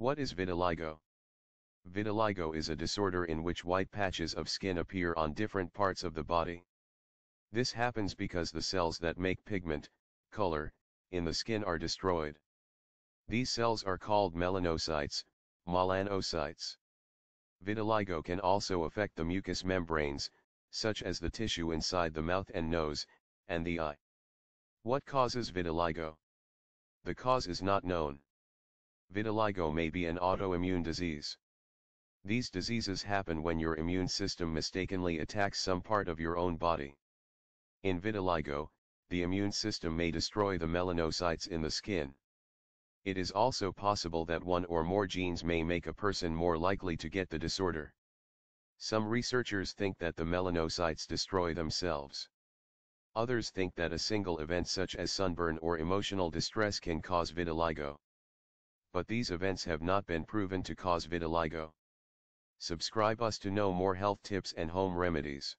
What is vitiligo? Vitiligo is a disorder in which white patches of skin appear on different parts of the body. This happens because the cells that make pigment, color, in the skin are destroyed. These cells are called melanocytes, melanocytes. Vitiligo can also affect the mucous membranes, such as the tissue inside the mouth and nose, and the eye. What causes vitiligo? The cause is not known. Vitiligo may be an autoimmune disease. These diseases happen when your immune system mistakenly attacks some part of your own body. In vitiligo, the immune system may destroy the melanocytes in the skin. It is also possible that one or more genes may make a person more likely to get the disorder. Some researchers think that the melanocytes destroy themselves. Others think that a single event such as sunburn or emotional distress can cause vitiligo but these events have not been proven to cause vitiligo. Subscribe us to know more health tips and home remedies.